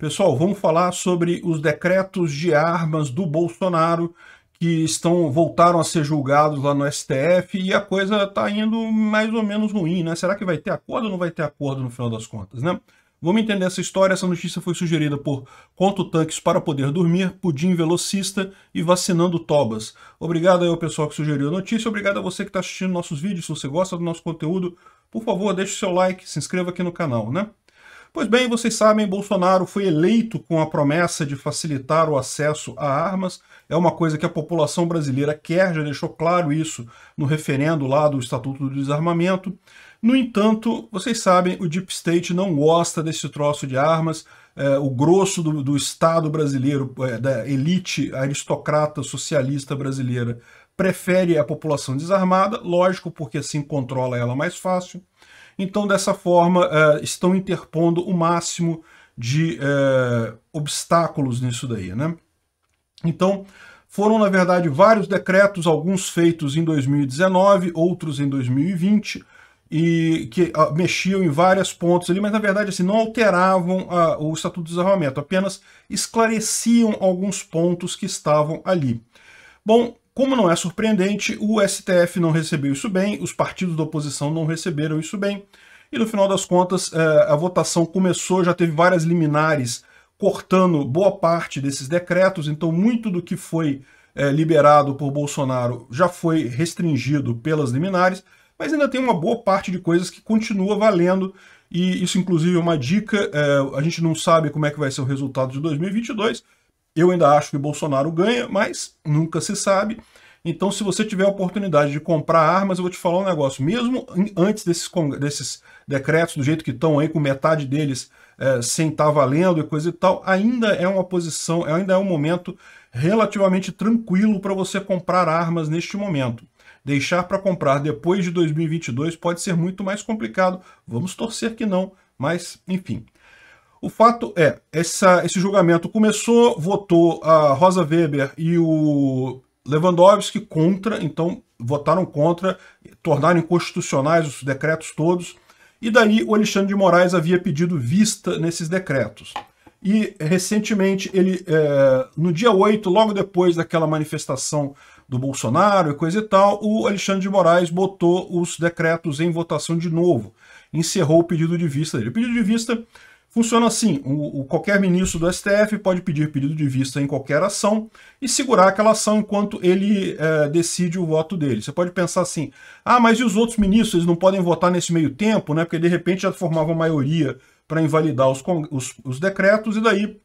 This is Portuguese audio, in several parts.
Pessoal, vamos falar sobre os decretos de armas do Bolsonaro que estão voltaram a ser julgados lá no STF e a coisa está indo mais ou menos ruim, né? Será que vai ter acordo ou não vai ter acordo no final das contas, né? Vamos entender essa história. Essa notícia foi sugerida por Conto Tanques para Poder Dormir, Pudim Velocista e Vacinando Tobas. Obrigado aí ao pessoal que sugeriu a notícia. Obrigado a você que está assistindo nossos vídeos. Se você gosta do nosso conteúdo, por favor, deixe o seu like, se inscreva aqui no canal, né? Pois bem, vocês sabem, Bolsonaro foi eleito com a promessa de facilitar o acesso a armas. É uma coisa que a população brasileira quer, já deixou claro isso no referendo lá do Estatuto do Desarmamento. No entanto, vocês sabem, o Deep State não gosta desse troço de armas. É, o grosso do, do Estado brasileiro, é, da elite aristocrata socialista brasileira, prefere a população desarmada, lógico, porque assim controla ela mais fácil. Então, dessa forma, uh, estão interpondo o máximo de uh, obstáculos nisso daí. Né? Então, foram, na verdade, vários decretos, alguns feitos em 2019, outros em 2020, e que uh, mexiam em vários pontos ali, mas na verdade assim, não alteravam uh, o Estatuto de Desarmamento, apenas esclareciam alguns pontos que estavam ali. Bom, como não é surpreendente, o STF não recebeu isso bem, os partidos da oposição não receberam isso bem, e no final das contas é, a votação começou, já teve várias liminares cortando boa parte desses decretos, então muito do que foi é, liberado por Bolsonaro já foi restringido pelas liminares, mas ainda tem uma boa parte de coisas que continua valendo, e isso inclusive é uma dica, é, a gente não sabe como é que vai ser o resultado de 2022, eu ainda acho que Bolsonaro ganha, mas nunca se sabe. Então, se você tiver a oportunidade de comprar armas, eu vou te falar um negócio. Mesmo antes desses, desses decretos, do jeito que estão aí, com metade deles é, sem estar tá valendo e coisa e tal, ainda é uma posição, ainda é um momento relativamente tranquilo para você comprar armas neste momento. Deixar para comprar depois de 2022 pode ser muito mais complicado. Vamos torcer que não, mas enfim. O fato é, essa, esse julgamento começou, votou a Rosa Weber e o Lewandowski contra, então votaram contra, tornaram inconstitucionais os decretos todos, e daí o Alexandre de Moraes havia pedido vista nesses decretos. E recentemente, ele, é, no dia 8, logo depois daquela manifestação do Bolsonaro e coisa e tal, o Alexandre de Moraes botou os decretos em votação de novo, encerrou o pedido de vista dele. O pedido de vista Funciona assim: o, o, qualquer ministro do STF pode pedir pedido de vista em qualquer ação e segurar aquela ação enquanto ele é, decide o voto dele. Você pode pensar assim: ah, mas e os outros ministros? Eles não podem votar nesse meio tempo, né? Porque de repente já formavam maioria para invalidar os, os, os, decretos e daí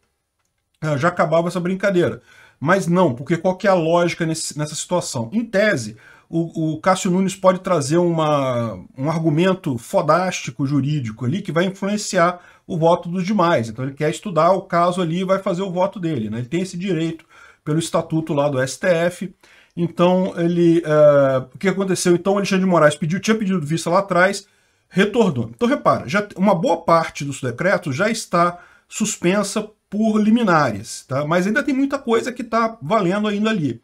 é, já acabava essa brincadeira. Mas não, porque qual que é a lógica nesse, nessa situação? Em tese, o, o Cássio Nunes pode trazer uma, um argumento fodástico jurídico ali que vai influenciar o voto dos demais. Então ele quer estudar o caso ali e vai fazer o voto dele. Né? Ele tem esse direito pelo estatuto lá do STF. Então ele. Uh, o que aconteceu? Então o Alexandre de Moraes pediu, tinha pedido vista lá atrás, retornou. Então repara, já, uma boa parte dos decretos já está suspensa por liminares, tá? mas ainda tem muita coisa que está valendo ainda ali.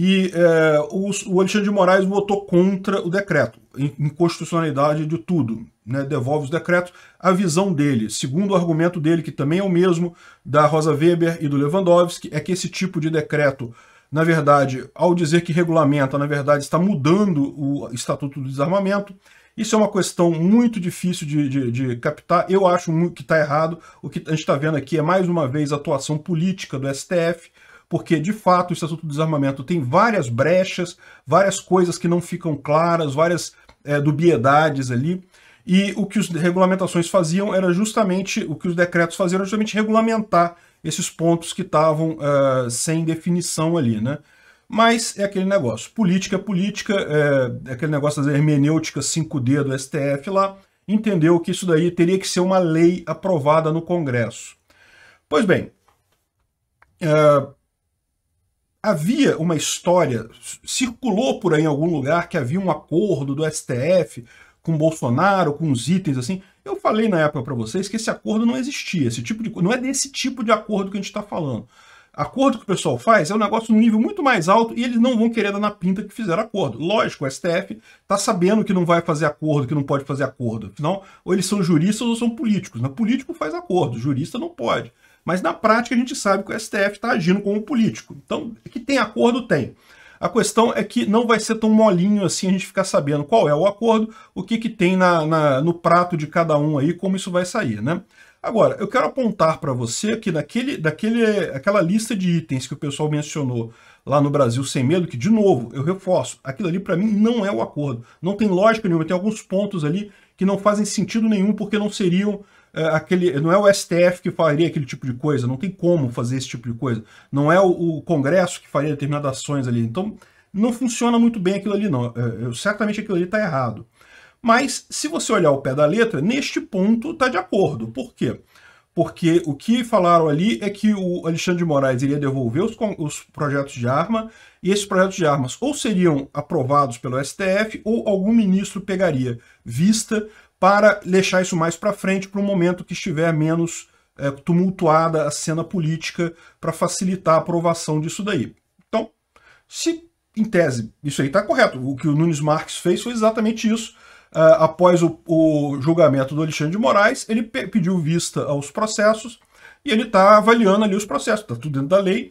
E é, o, o, Alexandre de Moraes votou contra o decreto, inconstitucionalidade de tudo. Né? Devolve os decretos. A visão dele, segundo o argumento dele, que também é o mesmo da Rosa Weber e do Lewandowski, é que esse tipo de decreto, na verdade, ao dizer que regulamenta, na verdade, está mudando o Estatuto do Desarmamento. Isso é uma questão muito difícil de, de, de captar. Eu acho que está errado. O que a gente está vendo aqui é mais uma vez a atuação política do STF porque de fato o Estatuto do Desarmamento tem várias brechas, várias coisas que não ficam claras, várias é, dubiedades ali. E o que as regulamentações faziam era justamente, o que os decretos faziam era justamente regulamentar esses pontos que estavam uh, sem definição ali, né? Mas é aquele negócio, política é política, é, é aquele negócio da hermenêutica 5D do STF lá, entendeu que isso daí teria que ser uma lei aprovada no Congresso. Pois bem, é, havia uma história, circulou por aí em algum lugar que havia um acordo do STF com Bolsonaro, com uns itens assim. Eu falei na época para vocês que esse acordo não existia, esse tipo de não é desse tipo de acordo que a gente está falando. Acordo que o pessoal faz é um negócio num nível muito mais alto e eles não vão querer dar na pinta que fizeram acordo. Lógico, o STF está sabendo que não vai fazer acordo, que não pode fazer acordo. Afinal, ou eles são juristas ou são políticos. Na né? político faz acordo, jurista não pode. Mas na prática a gente sabe que o STF está agindo como político. Então, é que tem acordo, tem. A questão é que não vai ser tão molinho assim a gente ficar sabendo qual é o acordo, o que, que tem na, na no prato de cada um aí, como isso vai sair, né? Agora, eu quero apontar para você que naquele, daquele, aquela lista de itens que o pessoal mencionou lá no Brasil Sem Medo, que, de novo, eu reforço, aquilo ali para mim não é o acordo. Não tem lógica nenhuma, tem alguns pontos ali que não fazem sentido nenhum porque não seriam é, aquele, não é o STF que faria aquele tipo de coisa, não tem como fazer esse tipo de coisa. Não é o, o Congresso que faria determinadas ações ali. Então, não funciona muito bem aquilo ali, não. É, certamente aquilo ali está errado. Mas, se você olhar o pé da letra, neste ponto está de acordo. Por quê? Porque o que falaram ali é que o Alexandre de Moraes iria devolver os, os projetos de arma, e esses projetos de armas ou seriam aprovados pelo STF, ou algum ministro pegaria, vista para deixar isso mais para frente, para um momento que estiver menos é, tumultuada a cena política, para facilitar a aprovação disso daí. Então, se em tese isso aí está correto, o que o Nunes Marques fez foi exatamente isso. Uh, após o, o, julgamento do Alexandre de Moraes, ele pe pediu vista aos processos e ele está avaliando ali os processos, está tudo dentro da lei.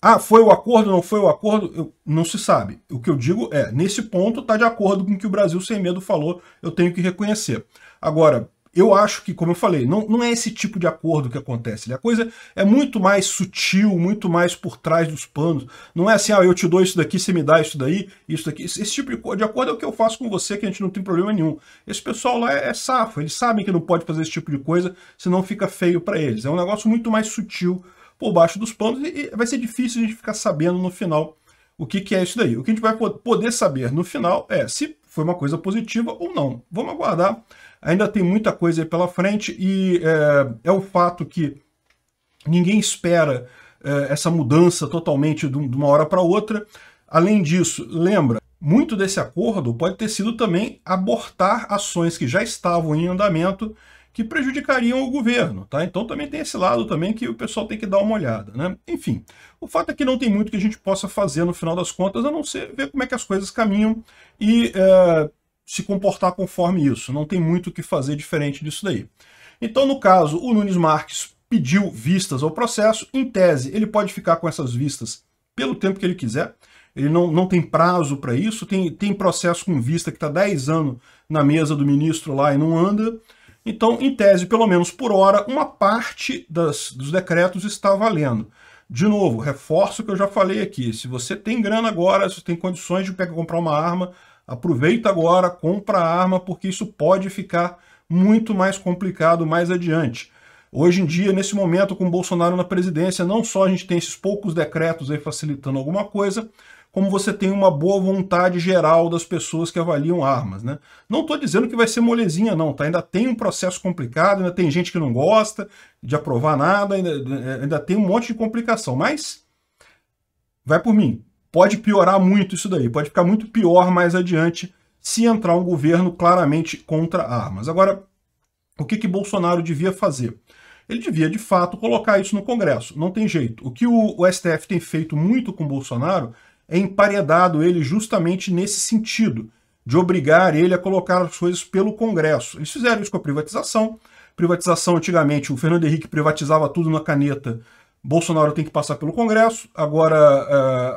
Ah, foi o acordo, não foi o acordo? Eu, não se sabe. O que eu digo é, nesse ponto está de acordo com o que o Brasil Sem Medo falou, eu tenho que reconhecer. Agora, eu acho que, como eu falei, não, não é esse tipo de acordo que acontece. Né? A coisa é muito mais sutil, muito mais por trás dos panos. Não é assim, ah, eu te dou isso daqui, você me dá isso daí, isso daqui. Esse, esse tipo de, de acordo é o que eu faço com você, que a gente não tem problema nenhum. Esse pessoal lá é, é safo, eles sabem que não pode fazer esse tipo de coisa, senão fica feio para eles. É um negócio muito mais sutil por baixo dos panos e vai ser difícil a gente ficar sabendo no final o que, que é isso daí. O que a gente vai poder saber no final é se foi uma coisa positiva ou não. Vamos aguardar. Ainda tem muita coisa pela frente e é, é o fato que ninguém espera é, essa mudança totalmente de uma hora para outra. Além disso, lembra, muito desse acordo pode ter sido também abortar ações que já estavam em andamento que prejudicariam o governo, tá? Então também tem esse lado também que o pessoal tem que dar uma olhada, né? Enfim, o fato é que não tem muito que a gente possa fazer no final das contas, a não ser ver como é que as coisas caminham e é, se comportar conforme isso. Não tem muito o que fazer diferente disso daí. Então, no caso, o Nunes Marques pediu vistas ao processo. Em tese, ele pode ficar com essas vistas pelo tempo que ele quiser. Ele não, não tem prazo para isso. Tem, tem processo com vista que está 10 anos na mesa do ministro lá e não anda. Então, em tese, pelo menos por hora, uma parte das, dos decretos está valendo. De novo, reforço o que eu já falei aqui. Se você tem grana agora, se você tem condições de pegar, comprar uma arma, aproveita agora, compra a arma, porque isso pode ficar muito mais complicado mais adiante. Hoje em dia, nesse momento, com Bolsonaro na presidência, não só a gente tem esses poucos decretos aí facilitando alguma coisa, como você tem uma boa vontade geral das pessoas que avaliam armas. Né? Não estou dizendo que vai ser molezinha, não. Tá? Ainda tem um processo complicado, ainda tem gente que não gosta de aprovar nada, ainda, ainda tem um monte de complicação. Mas vai por mim. Pode piorar muito isso daí, pode ficar muito pior mais adiante se entrar um governo claramente contra armas. Agora, o que, que Bolsonaro devia fazer? Ele devia, de fato, colocar isso no Congresso. Não tem jeito. O que o, o STF tem feito muito com Bolsonaro é emparedado ele justamente nesse sentido, de obrigar ele a colocar as coisas pelo Congresso. Eles fizeram isso com a privatização. Privatização, antigamente, o Fernando Henrique privatizava tudo na caneta. Bolsonaro tem que passar pelo Congresso. Agora,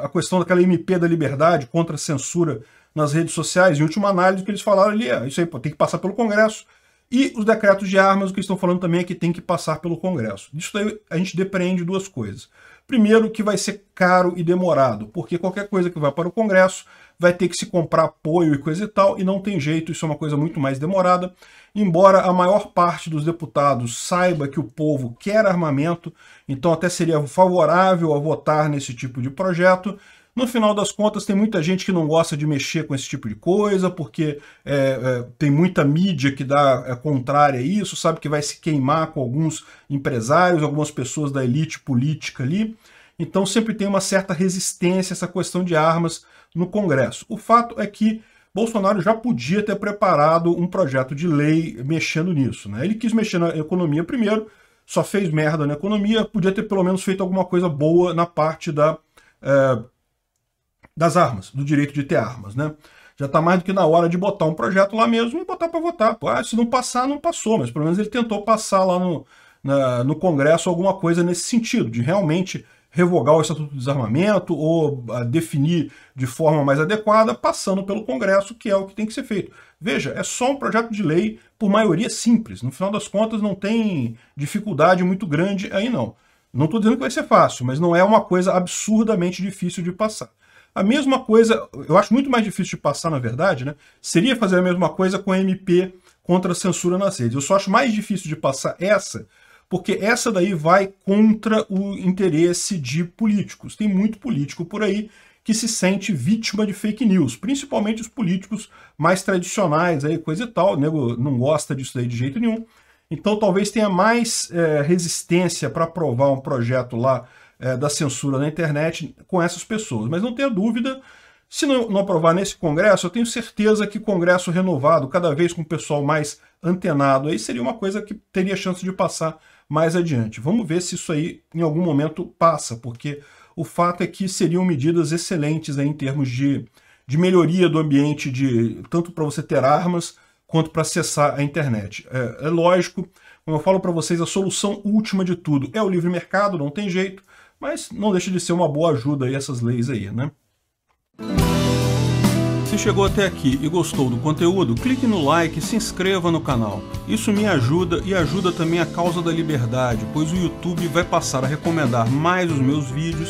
eh, a questão daquela MP da liberdade contra a censura nas redes sociais, em última análise, o que eles falaram ali é isso aí, tem que passar pelo Congresso. E os decretos de armas, o que estão falando também é que tem que passar pelo Congresso. Disso daí a gente depreende duas coisas. Primeiro, que vai ser caro e demorado, porque qualquer coisa que vai para o Congresso vai ter que se comprar apoio e coisa e tal, e não tem jeito, isso é uma coisa muito mais demorada. Embora a maior parte dos deputados saiba que o povo quer armamento, então até seria favorável a votar nesse tipo de projeto, no final das contas, tem muita gente que não gosta de mexer com esse tipo de coisa, porque é, é, tem muita mídia que dá é, contrária a isso, sabe que vai se queimar com alguns empresários, algumas pessoas da elite política ali. Então sempre tem uma certa resistência a essa questão de armas no Congresso. O fato é que Bolsonaro já podia ter preparado um projeto de lei mexendo nisso. Né? Ele quis mexer na economia primeiro, só fez merda na economia, podia ter pelo menos feito alguma coisa boa na parte da eh, das armas, do direito de ter armas, né? Já está mais do que na hora de botar um projeto lá mesmo e botar para votar. Ah, se não passar, não passou, mas pelo menos ele tentou passar lá no, na, no Congresso alguma coisa nesse sentido, de realmente revogar o Estatuto do Desarmamento ou ah, definir de forma mais adequada, passando pelo Congresso, que é o que tem que ser feito. Veja, é só um projeto de lei, por maioria simples. No final das contas, não tem dificuldade muito grande aí, não. Não estou dizendo que vai ser fácil, mas não é uma coisa absurdamente difícil de passar. A mesma coisa, eu acho muito mais difícil de passar, na verdade, né? Seria fazer a mesma coisa com a MP contra a censura nas redes. Eu só acho mais difícil de passar essa, porque essa daí vai contra o interesse de políticos. Tem muito político por aí que se sente vítima de fake news, principalmente os políticos mais tradicionais, aí, coisa e tal. não gosta disso daí de jeito nenhum. Então talvez tenha mais é, resistência para aprovar um projeto lá é, da censura na internet com essas pessoas. Mas não tenha dúvida, se não, não aprovar nesse Congresso, eu tenho certeza que Congresso renovado, cada vez com o pessoal mais antenado, aí seria uma coisa que teria chance de passar mais adiante. Vamos ver se isso aí em algum momento passa, porque o fato é que seriam medidas excelentes em termos de, de melhoria do ambiente, de tanto para você ter armas quanto para acessar a internet. É, é, lógico, como eu falo para vocês, a solução última de tudo é o livre mercado, não tem jeito. Mas não deixa de ser uma boa ajuda aí essas leis aí, né? Se chegou até aqui e gostou do conteúdo, clique no like e se inscreva no canal. Isso me ajuda e ajuda também a causa da liberdade, pois o YouTube vai passar a recomendar mais os meus vídeos